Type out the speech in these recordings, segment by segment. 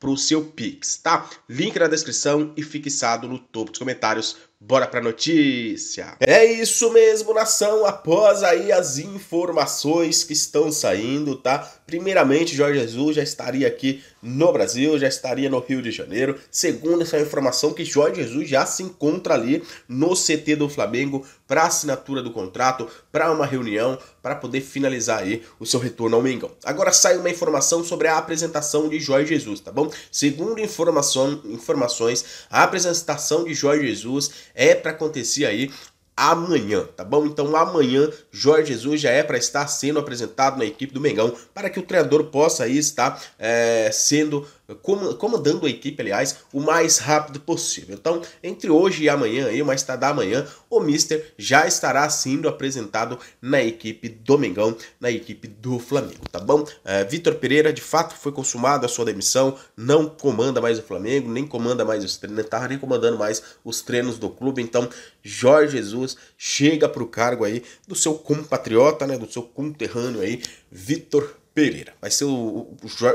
para o seu Pix, tá? Link na descrição e fixado no topo dos comentários. Bora a notícia! É isso mesmo, nação! Após aí as informações que estão saindo, tá? Primeiramente, Jorge Jesus já estaria aqui no Brasil, já estaria no Rio de Janeiro. Segundo, essa é informação que Jorge Jesus já se encontra ali no CT do Flamengo para assinatura do contrato, para uma reunião, para poder finalizar aí o seu retorno ao Mengão. Agora sai uma informação sobre a apresentação de Jorge Jesus, tá bom? Segundo informação, informações, a apresentação de Jorge Jesus é para acontecer aí amanhã, tá bom? Então amanhã Jorge Jesus já é para estar sendo apresentado na equipe do Mengão para que o treinador possa aí estar é, sendo comandando a equipe, aliás, o mais rápido possível. Então, entre hoje e amanhã, aí, mais tarde da manhã, o Mister já estará sendo apresentado na equipe Mengão na equipe do Flamengo, tá bom? É, Vitor Pereira, de fato, foi consumado a sua demissão, não comanda mais o Flamengo, nem comanda mais os treinos, nem comandando mais os treinos do clube, então Jorge Jesus chega para o cargo aí do seu compatriota, né, do seu conterrâneo aí, Vitor Pereira. Vai ser o,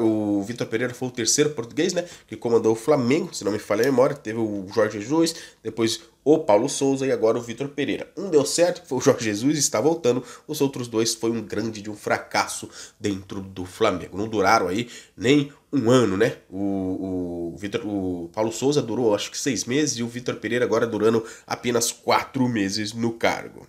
o, o Vitor Pereira foi o terceiro português, né? Que comandou o Flamengo, se não me falha a memória. Teve o Jorge Jesus, depois o Paulo Souza e agora o Vitor Pereira. Um deu certo, foi o Jorge Jesus, está voltando. Os outros dois foi um grande de um fracasso dentro do Flamengo. Não duraram aí nem um ano, né? O, o, Victor, o Paulo Souza durou acho que seis meses e o Vitor Pereira agora durando apenas quatro meses no cargo.